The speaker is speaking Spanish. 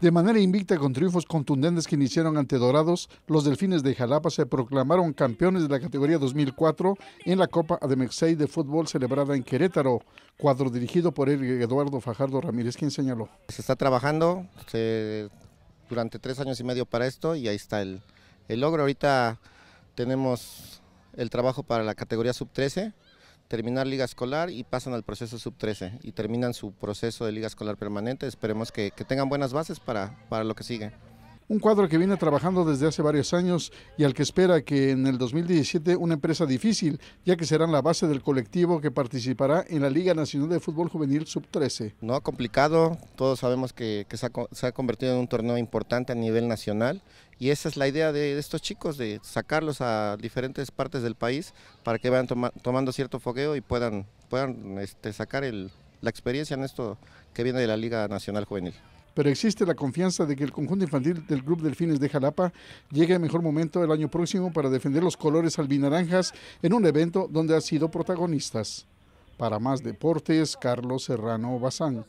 De manera invicta con triunfos contundentes que iniciaron ante Dorados, los Delfines de Jalapa se proclamaron campeones de la categoría 2004 en la Copa de Ademexay de fútbol celebrada en Querétaro, cuadro dirigido por Eduardo Fajardo Ramírez, quien señaló. Se está trabajando durante tres años y medio para esto y ahí está el, el logro. Ahorita tenemos el trabajo para la categoría sub-13 terminar liga escolar y pasan al proceso sub-13 y terminan su proceso de liga escolar permanente. Esperemos que, tengan buenas bases para, para lo que sigue un cuadro que viene trabajando desde hace varios años y al que espera que en el 2017 una empresa difícil, ya que serán la base del colectivo que participará en la Liga Nacional de Fútbol Juvenil Sub-13. No, ha complicado, todos sabemos que, se, ha, convertido en un torneo importante a nivel nacional y esa es la idea de, estos chicos, de sacarlos a diferentes partes del país para que vayan tomando cierto fogueo y puedan, puedan este, sacar la experiencia en esto que viene de la Liga Nacional Juvenil pero existe la confianza de que el conjunto infantil del Club Delfines de Jalapa llegue a mejor momento el año próximo para defender los colores albinaranjas en un evento donde han sido protagonistas. Para más deportes, Carlos Serrano Bazán.